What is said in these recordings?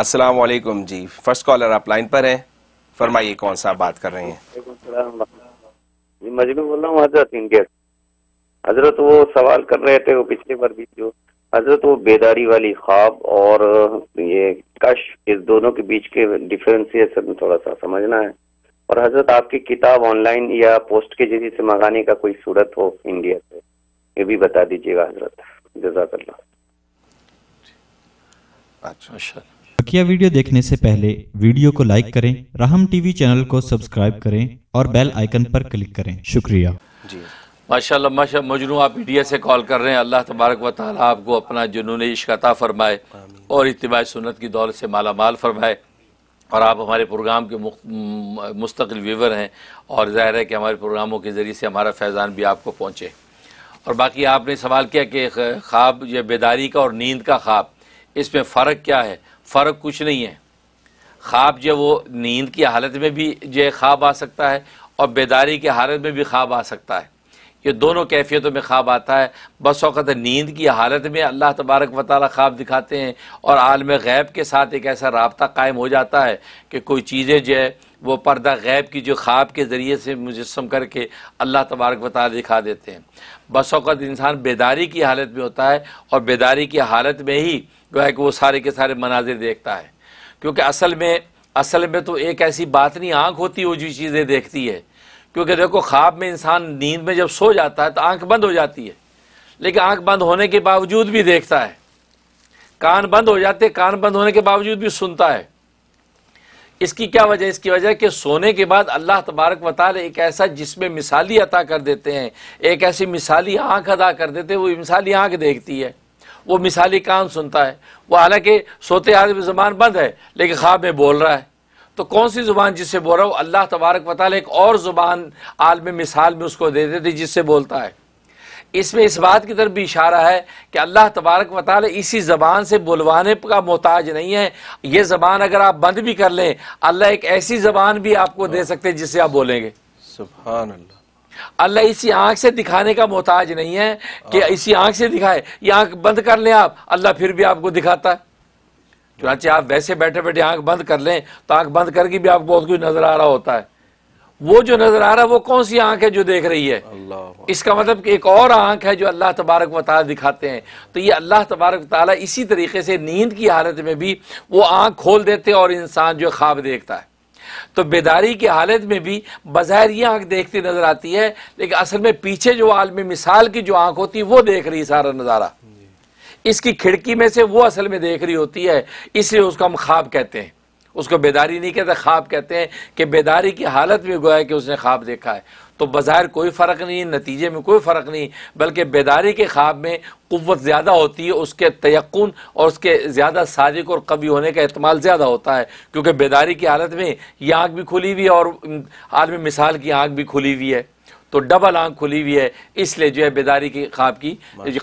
अस्सलाम वालेकुम जी फर्स्ट कॉलर आप लाइन पर हैं फरमाइए कौन सा बात कर रहे हैं मजनू बोल रहा हूँ हजरत इंडिया हजरत वो सवाल कर रहे थे वो पिछले बार भी जो हजरत वो बेदारी वाली ख्वाब और ये कश इस दोनों के बीच के डिफ्रेंसिएशन थोड़ा सा समझना है और हजरत आपकी किताब ऑनलाइन या पोस्ट के जरिए से मंगाने का कोई सूरत हो इंडिया से ये भी बता दीजिएगा हजरत जजाकल्ला अच्छा बकिया वीडियो देखने से पहले वीडियो को लाइक करें राहम टीवी चैनल को सब्सक्राइब करें और बेल आइकन पर क्लिक करें शुक्रिया जी माशाल्लाह माशा मजनू आप इंडिया से कॉल कर रहे हैं अल्लाह तबारक व ताली आपको अपना जुनून इश्कता फरमाए और इतवा सुनत की दौलत से माला माल फरमाए और आप हमारे प्रोग्राम के मुस्तकिल व्यूवर हैं और ज़ाहिर है कि हमारे प्रोग्रामों के ज़रिए से हमारा फैज़ान भी आपको पहुँचे और बाकी आपने सवाल किया कि ख्वाब या बेदारी का और नींद का ख्वाब इसमें फ़र्क क्या है फ़र्क कुछ नहीं है ख्वाब जो वो नींद की हालत में भी जो ख्वाब आ सकता है और बेदारी की हालत में भी ख्वाब आ सकता है ये दोनों कैफियतों में ख्वाब आता है बस वक़्त नींद की हालत में अल्लाह तबारक व ताली ख्वाब दिखाते हैं और आलम गैब के साथ एक ऐसा रबता कायम हो जाता है कि कोई चीज़ें जो है वो पर्दा गैब की जो ख्वाब के ज़रिए से मुजस्म करके अल्लाह तबारक बता दिखा देते हैं बसौकत इंसान बेदारी की हालत में होता है और बेदारी की हालत में ही जो है कि वो सारे के सारे मनाजिर देखता है क्योंकि असल में असल में तो एक ऐसी बात नहीं आँख होती वो जो चीज़ें देखती है क्योंकि देखो ख्वाब में इंसान नींद में जब सो जाता है तो आँख बंद हो जाती है लेकिन आँख बंद होने के बावजूद भी देखता है कान बंद हो जाते कान बंद होने के बावजूद भी सुनता है इसकी क्या वजह इसकी वजह कि सोने के बाद अल्लाह तबारक वाल एक ऐसा जिसमें मिसाली अता कर देते हैं एक ऐसी मिसाली आँख अदा कर देते हैं वो मिसाली आँख देखती है वो मिसाली कान सुनता है वो हालांकि सोते आदमी जुबान बंद है लेकिन ख्वाब में बोल रहा है तो कौन सी ज़ुबान जिससे बोल रहा हो अल्लाह तबारक वाल एक और ज़ुबान आलम मिसाल में उसको दे देते जिससे बोलता है इसमें इस बात की तरफ भी इशारा है कि अल्लाह तबारक वाले इसी ज़बान से बुलवाने का मोहताज नहीं है ये ज़बान अगर आप बंद भी कर लें अल्लाह एक ऐसी ज़बान भी आपको दे सकते हैं जिससे आप बोलेंगे सुबह अल्लाह अल्लाह इसी आंख से दिखाने का मोहताज नहीं है कि हाँ। इसी आंख से दिखाए ये आंख बंद कर लें आप अल्लाह फिर भी आपको दिखाता है चुनाचे आप वैसे बैठे बैठे आंख बंद कर लें तो आंख बंद करके भी आपको बहुत कुछ नज़र आ रहा होता है वो जो नजर आ रहा है वो कौन सी आंख है जो देख रही है इसका मतलब कि एक और आंख है जो अल्लाह तबारक वाल दिखाते हैं तो ये अल्लाह तबारक वाली इसी तरीके से नींद की हालत में भी वो आंख खोल देते हैं और इंसान जो ख्वाब देखता है तो बेदारी की हालत में भी बाहर ये आंख देखती नजर आती है लेकिन असल में पीछे जो आलमी मिसाल की जो आंख होती है वो देख रही है सारा नज़ारा इसकी खिड़की में से वो असल में देख रही होती है इसलिए उसको हम ख्वाब कहते हैं उसको बेदारी नहीं कहते ख्वाब कहते हैं कि बेदारी की हालत में गोया कि उसने ख्वाब देखा है तो बाज़ाहिर कोई फ़र्क नहीं नतीजे में कोई फ़र्क नहीं बल्कि बेदारी के ख्वाब में कुत ज़्यादा होती है उसके तयकुन और उसके ज़्यादा सादिक और कभी होने का अहतमाल ज़्यादा होता है क्योंकि बेदारी की हालत में ये आँख भी खुली हुई है और आदमी मिसाल की आँख भी खुली हुई है तो डबल आँख खुली हुई है इसलिए जो है बेदारी के ख्वाब की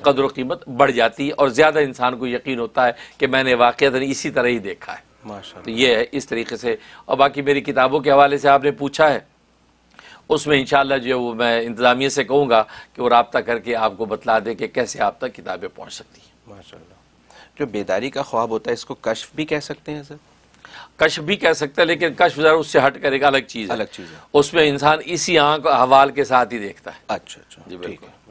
कदर कीमत बढ़ जाती है और ज़्यादा इंसान को यकीन होता है कि मैंने वाक़ता इसी तरह ही देखा है तो ये है इस तरीके से और बाकी मेरी किताबों के हवाले से आपने पूछा है उसमें इंशाल्लाह जो वो मैं इंतज़ामिया से कहूँगा कि वो रबता करके आपको बतला दे कि कैसे आप तक किताबें पहुँच सकती हैं माशा जो बेदारी का ख्वाब होता है इसको कश्फ भी कह सकते हैं सर कश्फ भी कह सकते हैं लेकिन कश्फ ज़रा उससे हट करेगा अलग चीज़ अलग चीज़ उसमें इंसान इसी आँख हवाल के साथ ही देखता है अच्छा अच्छा जी बिल्कुल